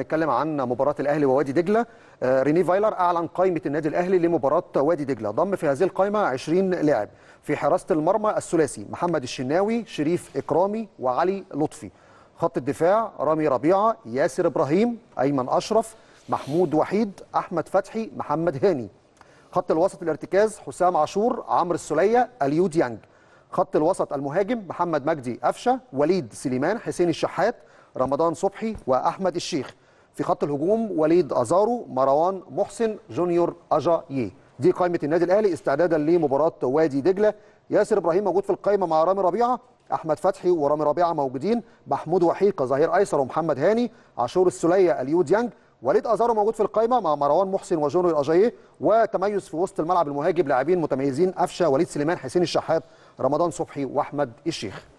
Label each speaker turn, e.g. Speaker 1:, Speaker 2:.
Speaker 1: نتكلم عن مباراة الأهلي ووادي دجلة آه، ريني فايلر أعلن قائمة النادي الأهلي لمباراة وادي دجلة ضم في هذه القائمة 20 لاعب في حراسة المرمى الثلاثي محمد الشناوي شريف إكرامي وعلي لطفي خط الدفاع رامي ربيعة ياسر إبراهيم أيمن أشرف محمود وحيد أحمد فتحي محمد هاني خط الوسط الارتكاز حسام عاشور عمرو السولية اليو ديانج خط الوسط المهاجم محمد مجدي قفشه وليد سليمان حسين الشحات رمضان صبحي وأحمد الشيخ في خط الهجوم وليد ازارو مروان محسن جونيور اجا يي دي قائمه النادي الاهلي استعدادا لمباراه وادي دجله ياسر ابراهيم موجود في القائمه مع رامي ربيعه احمد فتحي ورامي ربيعه موجودين محمود وحيد كظهير ايسر ومحمد هاني عاشور السليه اليو ديانج وليد ازارو موجود في القائمه مع مروان محسن وجونو الاجاييه وتميز في وسط الملعب المهاجم لاعبين متميزين قفشه وليد سليمان حسين الشحات رمضان صبحي واحمد الشيخ